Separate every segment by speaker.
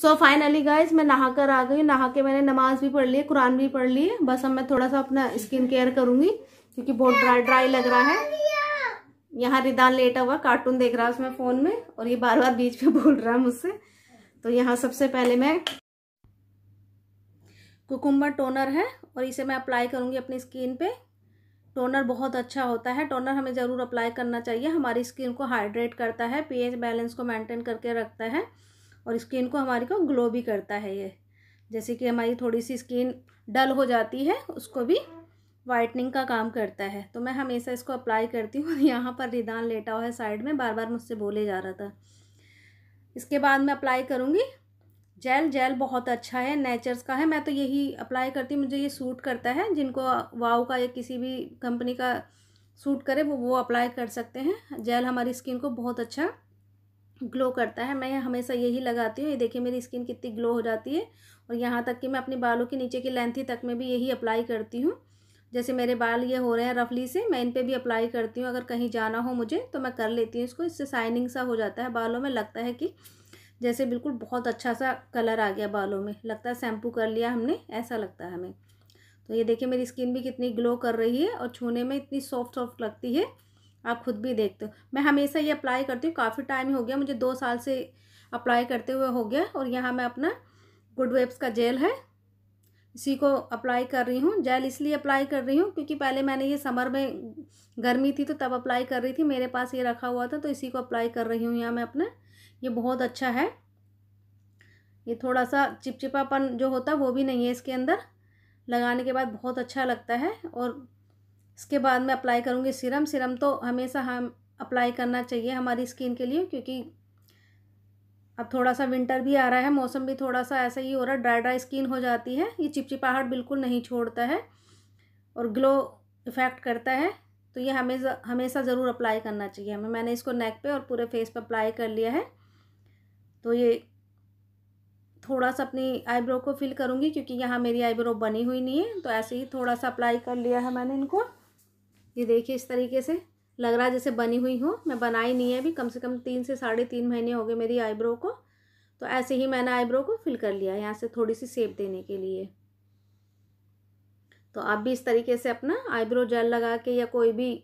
Speaker 1: so finally guys मैं नहा कर आ गई नहा के मैंने नमाज भी पढ़ ली है कुरान भी पढ़ ली है बस अब मैं थोड़ा सा अपना स्किन केयर करूँगी क्योंकि बहुत ड्राई ड्राई लग रहा है यहाँ रिदान लेटा हुआ कार्टून देख रहा है उसमें फ़ोन में और ये बार बार बीच में बोल रहा है मुझसे तो यहाँ सबसे पहले मैं कुकुम्बर टोनर है और इसे मैं अप्लाई करूँगी अपनी स्किन पे टोनर बहुत अच्छा होता है टोनर हमें ज़रूर अप्लाई करना चाहिए हमारी स्किन को हाइड्रेट करता है पीएच बैलेंस को मेंटेन करके रखता है और स्किन को हमारी को ग्लो भी करता है ये जैसे कि हमारी थोड़ी सी स्किन डल हो जाती है उसको भी वाइटनिंग का काम करता है तो मैं हमेशा इसको अप्लाई करती हूँ यहाँ पर रिदान लेटा हुआ है साइड में बार बार मुझसे बोले जा रहा था इसके बाद मैं अप्लाई करूँगी जेल जेल बहुत अच्छा है नेचर्स का है मैं तो यही अप्लाई करती हूँ मुझे ये सूट करता है जिनको वाओ का या किसी भी कंपनी का सूट करे वो वो अप्लाई कर सकते हैं जेल हमारी स्किन को बहुत अच्छा ग्लो करता है मैं हमेशा यही लगाती हूँ ये देखिए मेरी स्किन कितनी ग्लो हो जाती है और यहाँ तक कि मैं अपने बालों के नीचे की लेंथी तक में भी यही अप्लाई करती हूँ जैसे मेरे बाल ये हो रहे हैं रफली से मैं इन पर भी अप्लाई करती हूँ अगर कहीं जाना हो मुझे तो मैं कर लेती हूँ इसको इससे शाइनिंग सा हो जाता है बालों में लगता है कि जैसे बिल्कुल बहुत अच्छा सा कलर आ गया बालों में लगता है शैम्पू कर लिया हमने ऐसा लगता है हमें तो ये देखिए मेरी स्किन भी कितनी ग्लो कर रही है और छूने में इतनी सॉफ्ट सॉफ्ट लगती है आप खुद भी देखते हो मैं हमेशा ये अप्लाई करती हूँ काफ़ी टाइम हो गया मुझे दो साल से अप्लाई करते हुए हो गया और यहाँ मैं अपना गुड वेब्स का जेल है इसी को अप्लाई कर रही हूँ जेल इसलिए अप्लाई कर रही हूँ क्योंकि पहले मैंने ये समर में गर्मी थी तो तब अप्लाई कर रही थी मेरे पास ये रखा हुआ था तो इसी को अप्लाई कर रही हूँ यहाँ मैं अपना ये बहुत अच्छा है ये थोड़ा सा चिपचिपापन जो होता है वो भी नहीं है इसके अंदर लगाने के बाद बहुत अच्छा लगता है और इसके बाद मैं अप्लाई करूँगी सिरम सिरम तो हमेशा हम अप्लाई करना चाहिए हमारी स्किन के लिए क्योंकि अब थोड़ा सा विंटर भी आ रहा है मौसम भी थोड़ा सा ऐसा ही हो रहा है ड्राई ड्राई स्किन हो जाती है ये चिपचिपाहट बिल्कुल नहीं छोड़ता है और ग्लो इफ़ेक्ट करता है तो ये हमेशा हमेशा ज़रूर अप्लाई करना चाहिए हमें मैंने इसको नेक पे और पूरे फेस पर अप्लाई कर लिया है तो ये थोड़ा सा अपनी आईब्रो को फिल करूँगी क्योंकि यहाँ मेरी आईब्रो बनी हुई नहीं है तो ऐसे ही थोड़ा सा अप्लाई कर लिया है मैंने इनको ये देखिए इस तरीके से लग रहा है जैसे बनी हुई हूँ मैं बनाई नहीं है अभी कम से कम तीन से साढ़े तीन महीने हो गए मेरी आईब्रो को तो ऐसे ही मैंने आईब्रो को फिल कर लिया यहाँ से थोड़ी सी सेप देने के लिए तो आप भी इस तरीके से अपना आईब्रो जेल लगा के या कोई भी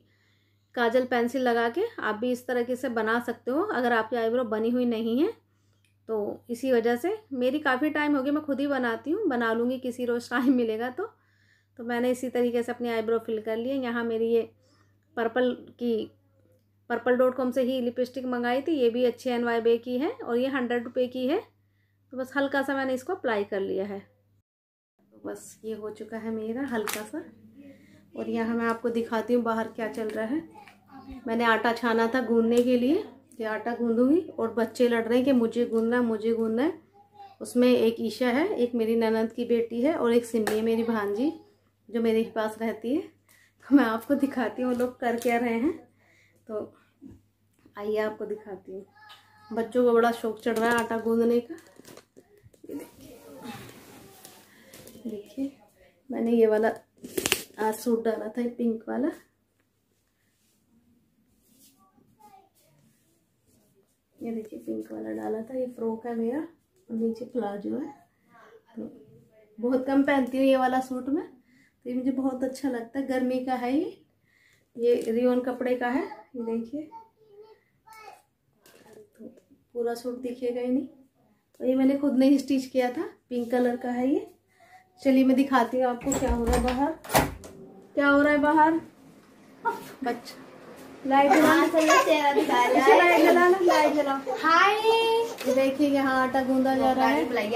Speaker 1: काजल पेंसिल लगा के आप भी इस तरीके से बना सकते हो अगर आपकी आईब्रो बनी हुई नहीं है तो इसी वजह से मेरी काफ़ी टाइम हो गया मैं खुद ही बनाती हूँ बना लूँगी किसी रोज़ टाइम मिलेगा तो तो मैंने इसी तरीके से अपनी आईब्रो फिल कर लिए यहाँ मेरी ये पर्पल की पर्पल डॉट कॉम से ही लिपस्टिक मंगाई थी ये भी अच्छे एन वाई बे की है और ये हंड्रेड रुपये की है तो बस हल्का सा मैंने इसको अप्लाई कर लिया है तो बस ये हो चुका है मेरा हल्का सा और यहाँ मैं आपको दिखाती हूँ बाहर क्या चल रहा है मैंने आटा छाना था गूंदने के लिए ये आटा गूँधूँगी और बच्चे लड़ रहे हैं कि मुझे गूँधना है मुझे गूँधना है उसमें एक ईशा है एक मेरी ननद की बेटी है और एक है मेरी भांजी जो मेरे पास रहती है तो मैं आपको दिखाती हूँ लोग कर क्या रहे हैं तो आइए आपको दिखाती हूँ बच्चों को बड़ा शौक चढ़ रहा है आटा गूंदने का देखिए देखिए मैंने ये वाला आज सूट डाला था पिंक वाला ये देखिए पिंक वाला डाला था ये फ्रॉक है मेरा और नीचे प्लाजो है तो बहुत कम पहनती हूँ ये वाला सूट मैं तो ये मुझे बहुत अच्छा लगता है गर्मी का है ये ये रियोन कपड़े का है ये देखिए तो पूरा सूट दिखेगा ही नहीं और ये मैंने खुद ने स्टिच किया था पिंक कलर का है ये चलिए मैं दिखाती हूँ आपको क्या हो रहा है बाहर क्या हो रहा है बाहर बच्चा लाइट लाइट हाय देखिए यहाँ आटा गूंदा जा रहा है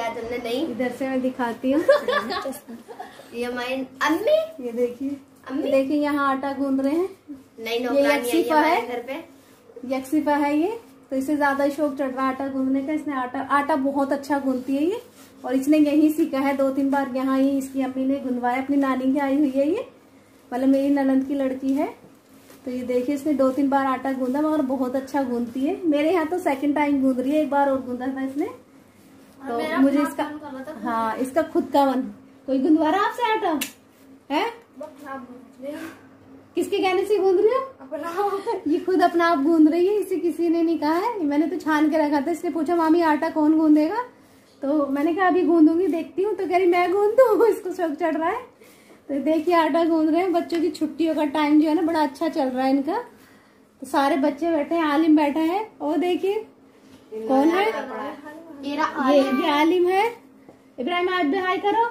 Speaker 1: नहीं इधर से मैं दिखाती हूँ ये अम्मी ये देखिए अम्मी देखिए यहाँ आटा गूंद रहे हैं नहीं ये है घर पे है ये तो इसे ज्यादा शौक चढ़ रहा आटा गूंदने का इसने आटा आटा बहुत अच्छा गूंदती है ये और इसने यही सीखा है दो तीन बार यहाँ ही इसकी अम्मी ने गुंदवाया अपनी नानी की आई हुई है ये मतलब मेरी ननंद की लड़की है तो ये देखिए इसने दो तीन बार आटा गूंदा मगर बहुत अच्छा गूंदती है मेरे यहाँ तो सेकंड टाइम गूंद रही है एक बार और गूंदा था इसने तो मुझे इसका हाँ इसका खुद का मन कोई गुंदवा रहा आपसे आटा है किसके कहने से गूंद रही हो ये खुद अपना आप गूंद रही है इसे किसी ने नहीं कहा है मैंने तो छान के रखा था इसने पूछा मामी आटा कौन गूंदेगा तो मैंने कहा अभी गूंदूंगी देखती हूँ तो कह रही मैं गूंदू इसको शौक चढ़ रहा है तो देखिए आटा गूंद रहे हैं बच्चों की छुट्टियों का टाइम जो है ना बड़ा अच्छा चल रहा है इनका तो सारे बच्चे बैठे हैं आलिम बैठा है और देखिए कौन है ये आलिम है इब्राहिम आज भी हाई करो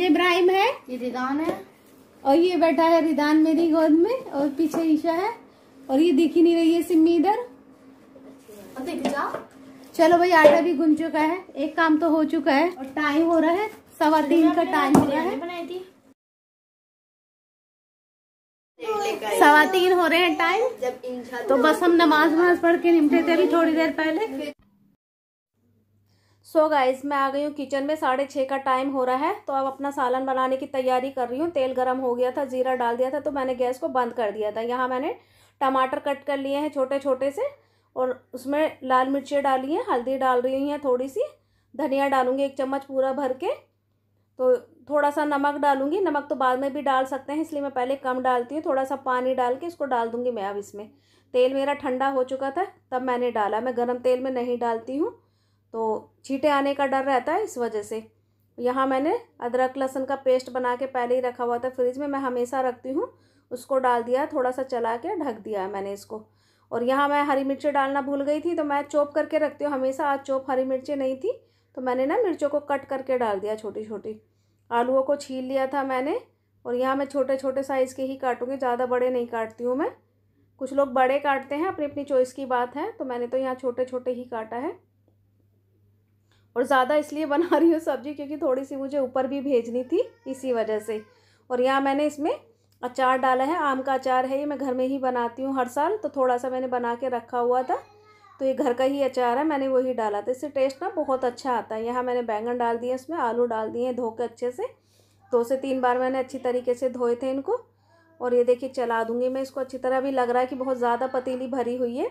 Speaker 1: ये इब्राहिम है ये रिदान है और ये बैठा है रिदान मेरी गोद में और पीछे ईशा है और ये दिखी नहीं रही है सिमी इधर चलो भाई आटा भी गुन चुका है एक काम तो हो चुका है और टाइम हो रहा है सवा तीन का टाइम हो रहा है सवा तीन हो रहे हैं टाइम तो बस हम नमाज वमाज पढ़ के निपटे थे अभी थोड़ी देर पहले सो so गाइज मैं आ गई हूँ किचन में साढ़े छः का टाइम हो रहा है तो अब अपना सालन बनाने की तैयारी कर रही हूँ तेल गर्म हो गया था जीरा डाल दिया था तो मैंने गैस को बंद कर दिया था यहाँ मैंने टमाटर कट कर लिए हैं छोटे छोटे से और उसमें लाल मिर्ची डाली है हल्दी डाल रही हैं थोड़ी सी धनिया डालूंगी एक चम्मच पूरा भर के तो थोड़ा सा नमक डालूंगी नमक तो बाद में भी डाल सकते हैं इसलिए मैं पहले कम डालती हूँ थोड़ा सा पानी डाल के इसको डाल दूँगी मैं अब इसमें तेल मेरा ठंडा हो चुका था तब मैंने डाला मैं गर्म तेल में नहीं डालती हूँ तो छीटे आने का डर रहता है इस वजह से यहाँ मैंने अदरक लहसुन का पेस्ट बना के पहले ही रखा हुआ था फ्रिज में मैं हमेशा रखती हूँ उसको डाल दिया थोड़ा सा चला के ढक दिया मैंने इसको और यहाँ मैं हरी मिर्ची डालना भूल गई थी तो मैं चॉप करके रखती हूँ हमेशा आज चॉप हरी मिर्ची नहीं थी तो मैंने ना मिर्चों को कट करके डाल दिया छोटी छोटी आलूओं को छील लिया था मैंने और यहाँ मैं छोटे छोटे साइज़ के ही काटूँगी ज़्यादा बड़े नहीं काटती हूँ मैं कुछ लोग बड़े काटते हैं अपनी अपनी चॉइस की बात है तो मैंने तो यहाँ छोटे छोटे ही काटा है और ज़्यादा इसलिए बना रही हूँ सब्ज़ी क्योंकि थोड़ी सी मुझे ऊपर भी भेजनी थी इसी वजह से और यहाँ मैंने इसमें अचार डाला है आम का अचार है ये मैं घर में ही बनाती हूँ हर साल तो थोड़ा सा मैंने बना के रखा हुआ था तो ये घर का ही अचार है मैंने वही डाला था इससे टेस्ट ना बहुत अच्छा आता है यहाँ मैंने बैंगन डाल दिए इसमें आलू डाल दिए धो के अच्छे से दो से तीन बार मैंने अच्छी तरीके से धोए थे इनको और ये देखिए चला दूँगी मैं इसको अच्छी तरह अभी लग रहा है कि बहुत ज़्यादा पतीली भरी हुई है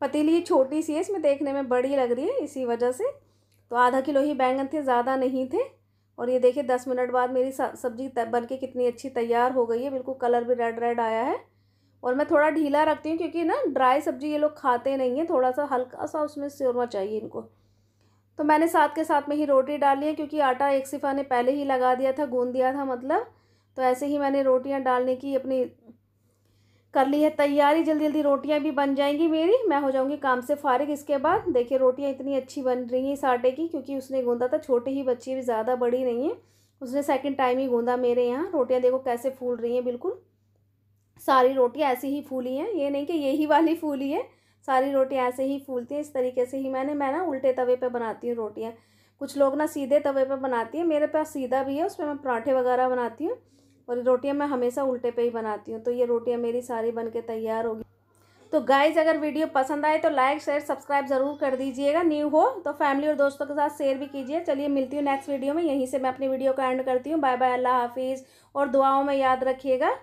Speaker 1: पतीली छोटी सी है इसमें देखने में बड़ी लग रही है इसी वजह से तो आधा किलो ही बैंगन थे ज़्यादा नहीं थे और ये देखिए दस मिनट बाद मेरी सब्ज़ी बल्कि कितनी अच्छी तैयार हो गई है बिल्कुल कलर भी रेड रेड आया है और मैं थोड़ा ढीला रखती हूँ क्योंकि ना ड्राई सब्जी ये लोग खाते नहीं हैं थोड़ा सा हल्का सा उसमें शोरमा चाहिए इनको तो मैंने साथ के साथ में ही रोटी डाली है क्योंकि आटा एक सिफा ने पहले ही लगा दिया था गूँध दिया था मतलब तो ऐसे ही मैंने रोटियाँ डालने की अपनी कर ली है तैयारी जल्दी जल्दी रोटियाँ भी बन जाएंगी मेरी मैं हो जाऊँगी काम से फारिग इसके बाद देखिए रोटियाँ इतनी अच्छी बन रही हैं इस आटे की क्योंकि उसने गूँधा था छोटी ही बच्ची भी ज़्यादा बड़ी नहीं है उसने सेकंड टाइम ही गूँधा मेरे यहाँ रोटियाँ देखो कैसे फूल रही हैं बिल्कुल सारी रोटियाँ ऐसी ही फूली हैं ये नहीं कि यही वाली फूली है सारी रोटियाँ ऐसे ही फूलती हैं इस तरीके से ही मैंने मैं ना उल्टे तवे पे बनाती हूँ रोटियाँ कुछ लोग ना सीधे तवे पे बनाती हैं मेरे पास सीधा भी है उसमें मैं पराठे वगैरह बनाती हूँ और रोटियाँ मैं हमेशा उल्टे पे ही बनाती हूँ तो ये रोटियाँ मेरी सारी बन के तैयार होगी तो गाइज अगर वीडियो पसंद आए तो लाइक शेयर सब्सक्राइब ज़रूर कर दीजिएगा न्यू हो तो फैमिली और दोस्तों के साथ शेयर भी कीजिए चलिए मिलती हूँ नेक्स्ट वीडियो में यहीं से मैं अपनी वीडियो का एंड करती हूँ बाय बाय अल्लाह हाफिज़ और दुआओं में याद रखिएगा